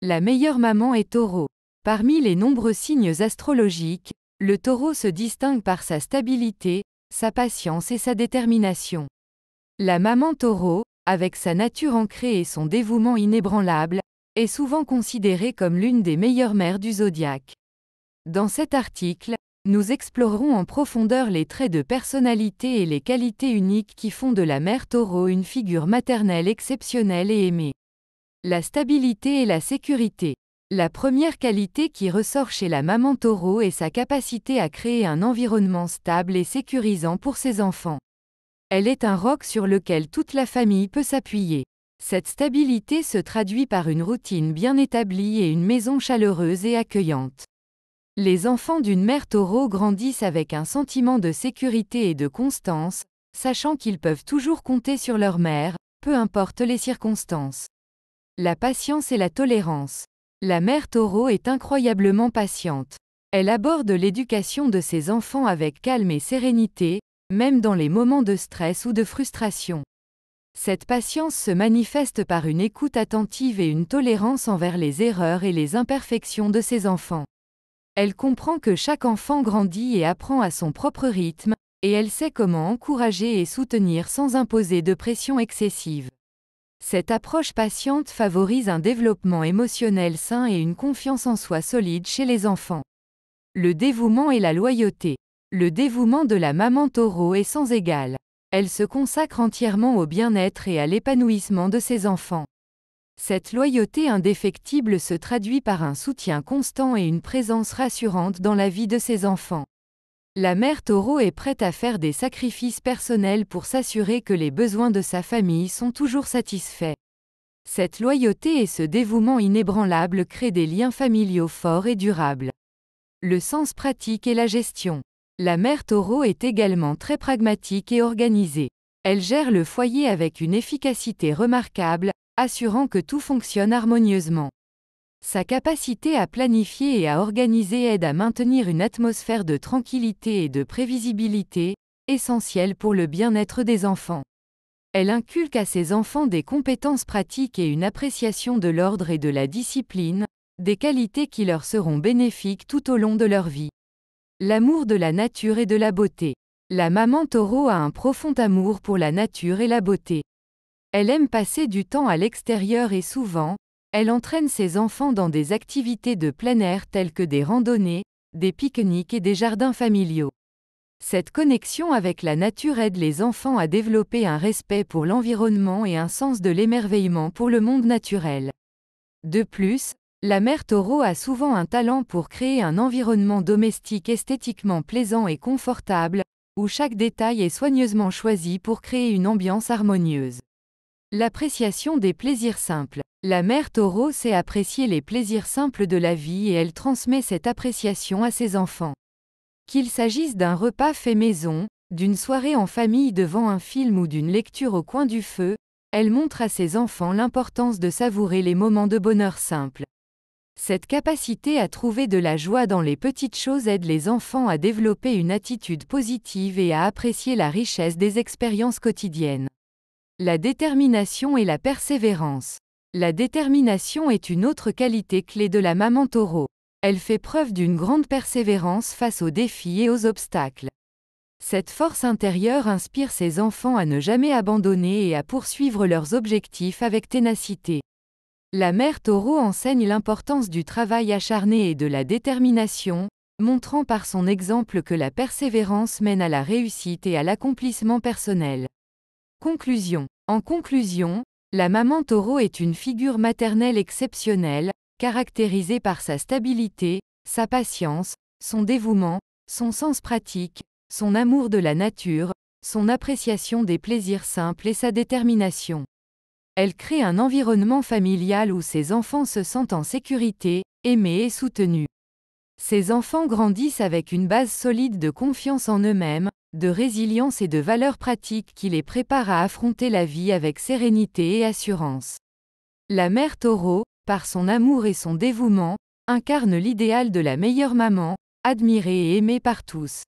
La meilleure maman est taureau. Parmi les nombreux signes astrologiques, le taureau se distingue par sa stabilité, sa patience et sa détermination. La maman taureau, avec sa nature ancrée et son dévouement inébranlable, est souvent considérée comme l'une des meilleures mères du zodiaque. Dans cet article, nous explorerons en profondeur les traits de personnalité et les qualités uniques qui font de la mère taureau une figure maternelle exceptionnelle et aimée. La stabilité et la sécurité. La première qualité qui ressort chez la maman taureau est sa capacité à créer un environnement stable et sécurisant pour ses enfants. Elle est un roc sur lequel toute la famille peut s'appuyer. Cette stabilité se traduit par une routine bien établie et une maison chaleureuse et accueillante. Les enfants d'une mère taureau grandissent avec un sentiment de sécurité et de constance, sachant qu'ils peuvent toujours compter sur leur mère, peu importe les circonstances. La patience et la tolérance. La mère taureau est incroyablement patiente. Elle aborde l'éducation de ses enfants avec calme et sérénité, même dans les moments de stress ou de frustration. Cette patience se manifeste par une écoute attentive et une tolérance envers les erreurs et les imperfections de ses enfants. Elle comprend que chaque enfant grandit et apprend à son propre rythme, et elle sait comment encourager et soutenir sans imposer de pression excessive. Cette approche patiente favorise un développement émotionnel sain et une confiance en soi solide chez les enfants. Le dévouement et la loyauté. Le dévouement de la maman taureau est sans égal. Elle se consacre entièrement au bien-être et à l'épanouissement de ses enfants. Cette loyauté indéfectible se traduit par un soutien constant et une présence rassurante dans la vie de ses enfants. La mère taureau est prête à faire des sacrifices personnels pour s'assurer que les besoins de sa famille sont toujours satisfaits. Cette loyauté et ce dévouement inébranlable créent des liens familiaux forts et durables. Le sens pratique et la gestion. La mère taureau est également très pragmatique et organisée. Elle gère le foyer avec une efficacité remarquable, assurant que tout fonctionne harmonieusement. Sa capacité à planifier et à organiser aide à maintenir une atmosphère de tranquillité et de prévisibilité, essentielle pour le bien-être des enfants. Elle inculque à ses enfants des compétences pratiques et une appréciation de l'ordre et de la discipline, des qualités qui leur seront bénéfiques tout au long de leur vie. L'amour de la nature et de la beauté. La maman taureau a un profond amour pour la nature et la beauté. Elle aime passer du temps à l'extérieur et souvent, elle entraîne ses enfants dans des activités de plein air telles que des randonnées, des pique-niques et des jardins familiaux. Cette connexion avec la nature aide les enfants à développer un respect pour l'environnement et un sens de l'émerveillement pour le monde naturel. De plus, la mère taureau a souvent un talent pour créer un environnement domestique esthétiquement plaisant et confortable, où chaque détail est soigneusement choisi pour créer une ambiance harmonieuse. L'appréciation des plaisirs simples. La mère taureau sait apprécier les plaisirs simples de la vie et elle transmet cette appréciation à ses enfants. Qu'il s'agisse d'un repas fait maison, d'une soirée en famille devant un film ou d'une lecture au coin du feu, elle montre à ses enfants l'importance de savourer les moments de bonheur simples. Cette capacité à trouver de la joie dans les petites choses aide les enfants à développer une attitude positive et à apprécier la richesse des expériences quotidiennes. La détermination et la persévérance. La détermination est une autre qualité clé de la maman taureau. Elle fait preuve d'une grande persévérance face aux défis et aux obstacles. Cette force intérieure inspire ses enfants à ne jamais abandonner et à poursuivre leurs objectifs avec ténacité. La mère taureau enseigne l'importance du travail acharné et de la détermination, montrant par son exemple que la persévérance mène à la réussite et à l'accomplissement personnel. Conclusion. En conclusion, la maman taureau est une figure maternelle exceptionnelle, caractérisée par sa stabilité, sa patience, son dévouement, son sens pratique, son amour de la nature, son appréciation des plaisirs simples et sa détermination. Elle crée un environnement familial où ses enfants se sentent en sécurité, aimés et soutenus. Ses enfants grandissent avec une base solide de confiance en eux-mêmes, de résilience et de valeurs pratiques qui les préparent à affronter la vie avec sérénité et assurance. La mère taureau, par son amour et son dévouement, incarne l'idéal de la meilleure maman, admirée et aimée par tous.